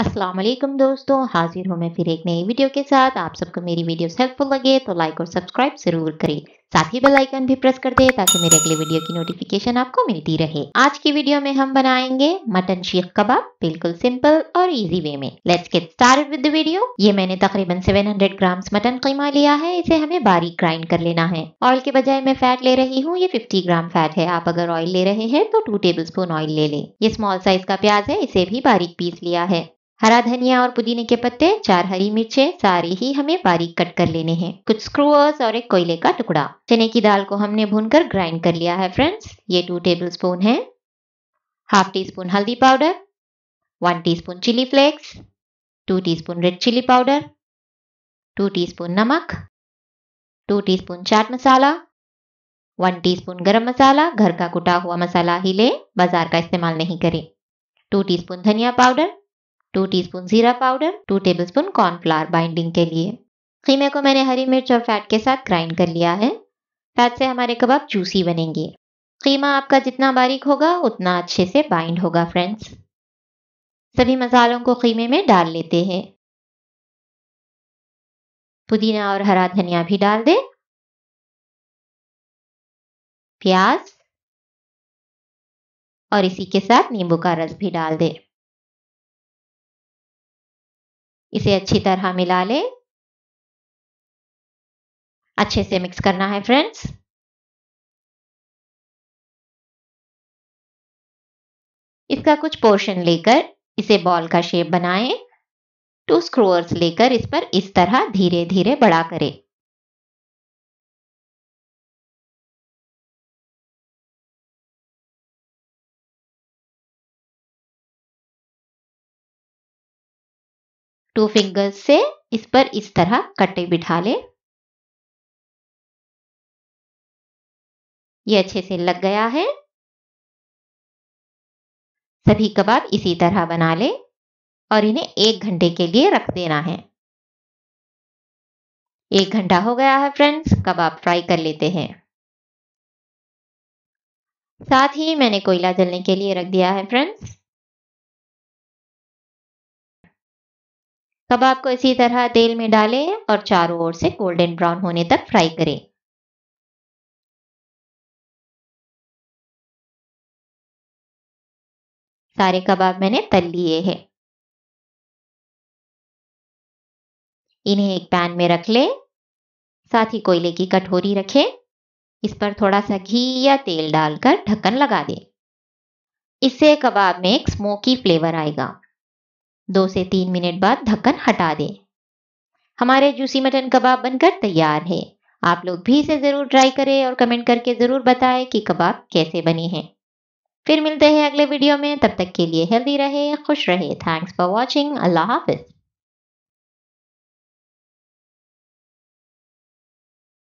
असलम दोस्तों हाजिर हूँ मैं फिर एक नई वीडियो के साथ आप सबको मेरी वीडियो हेल्पफुल लगे तो लाइक और सब्सक्राइब जरूर करें साथ ही बेल आइकन भी प्रेस कर दें ताकि मेरे अगले वीडियो की नोटिफिकेशन आपको मिलती रहे आज की वीडियो में हम बनाएंगे मटन शीख कबाब बिल्कुल सिंपल और इजी वे में let's get started with the video ये मैंने तकरीबन 700 ग्राम मटन कीमा लिया है इसे हमें बारीक ग्राइंड कर लेना है ऑयल के बजाय मैं फैट ले रही हूँ ये 50 ग्राम फैट है आप अगर ऑयल ले रहे हैं तो टू टेबल स्पून ऑयल ले लें ये स्मॉल साइज का प्याज है इसे भी बारीक पीस लिया है हरा धनिया और पुदीने के पत्ते चार हरी मिर्चे सारे ही हमें बारीक कट कर लेने हैं कुछ स्क्रूअर्स और एक कोयले का टुकड़ा चने की दाल को हमने भूनकर ग्राइंड कर लिया है फ्रेंड्स ये टू टेबल स्पून है हाफ टी स्पून हल्दी powder one teaspoon chilli flakes two teaspoon red chilli powder two teaspoon नमक two teaspoon chaat masala one teaspoon garam masala घर का कुटा हुआ मसाला ही ले बाजार का इस्तेमाल नहीं करें टू टी स्पून धनिया पाउडर टू टीस्पून जीरा powder two tablespoon cornflour binding के लिए खीमे को मैंने हरी मिर्च और फैट के साथ ग्राइंड कर लिया है फैट से हमारे कबाब जूसी बनेंगे खीमा आपका जितना बारीक होगा उतना अच्छे से बाइंड होगा फ्रेंड्स सभी मसालों को खीमे में डाल लेते हैं पुदीना और हरा धनिया भी डाल दें प्याज और इसी के साथ नींबू का रस भी डाल दें इसे अच्छी तरह मिला ले अच्छे से मिक्स करना है फ्रेंड्स इसका कुछ पोर्शन लेकर इसे बॉल का शेप बनाएं। टू स्क्रोअर्स लेकर इस पर इस तरह धीरे धीरे बड़ा करें टू फिंगर्स से इस पर इस तरह कटे बिठा ले ये अच्छे से लग गया है सभी कबाब इसी तरह बना ले और इन्हें एक घंटे के लिए रख देना है एक घंटा हो गया है फ्रेंड्स कबाब फ्राई कर लेते हैं साथ ही मैंने कोयला जलने के लिए रख दिया है फ्रेंड्स कबाब को इसी तरह तेल में डालें और चारों ओर से गोल्डन ब्राउन होने तक फ्राई करें सारे कबाब मैंने तल लिए हैं इन्हें एक पैन में रख लें साथ ही कोयले की कटोरी रखें इस पर थोड़ा सा घी या तेल डालकर ढक्कन लगा दें इससे कबाब में एक स्मोकी फ्लेवर आएगा दो से तीन मिनट बाद ढक्कन हटा दें हमारे जूसी मटन कबाब बनकर तैयार है आप लोग भी इसे ज़रूर ट्राई करें और कमेंट करके ज़रूर बताएं कि कबाब कैसे बने हैं फिर मिलते हैं अगले वीडियो में तब तक के लिए हेल्दी रहे खुश रहे थैंक्स फॉर वॉचिंग अल्लाह हाफिज़